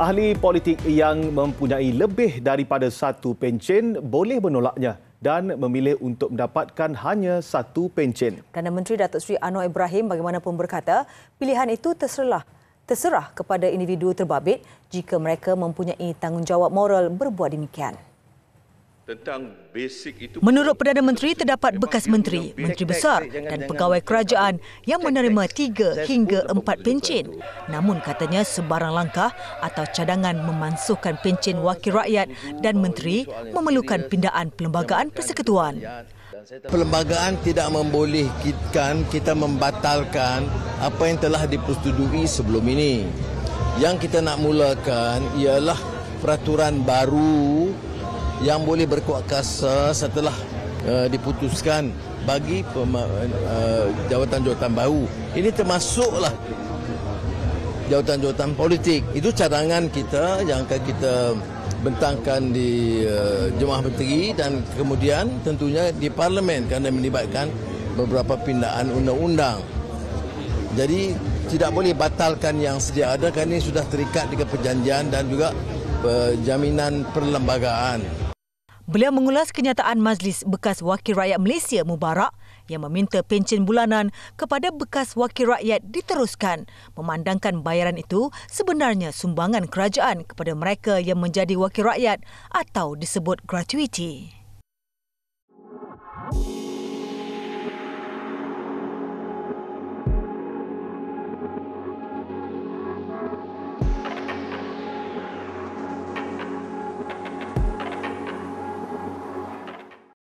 Ahli politik yang mempunyai lebih daripada satu pencen boleh menolaknya dan memilih untuk mendapatkan hanya satu pencen. Dan Menteri Datuk Seri Anwar Ibrahim bagaimanapun berkata, pilihan itu terserah terserah kepada individu terbabit jika mereka mempunyai tanggungjawab moral berbuat demikian tentang basic itu Menurut Perdana Menteri terdapat bekas menteri, menteri besar dan pegawai kerajaan yang menerima 3 hingga 4 pencen. Namun katanya sebarang langkah atau cadangan memansuhkan pencen wakil rakyat dan menteri memerlukan pindaan perlembagaan persekutuan. Perlembagaan tidak membolehkan kita membatalkan apa yang telah dipersetujui sebelum ini. Yang kita nak mulakan ialah peraturan baru yang boleh berkuat kasa setelah uh, diputuskan bagi pema- jawatan-jawatan uh, baru. Ini termasuklah jawatan-jawatan politik. Itu cadangan kita yang akan kita bentangkan di uh, Jemaah Menteri dan kemudian tentunya di Parlimen kerana melibatkan beberapa pindaan undang-undang. Jadi tidak boleh batalkan yang sedia ada kerana ini sudah terikat dengan perjanjian dan juga uh, jaminan perlembagaan. Beliau mengulas kenyataan majlis bekas wakil rakyat Malaysia Mubarak yang meminta pencen bulanan kepada bekas wakil rakyat diteruskan memandangkan bayaran itu sebenarnya sumbangan kerajaan kepada mereka yang menjadi wakil rakyat atau disebut gratuity. Thank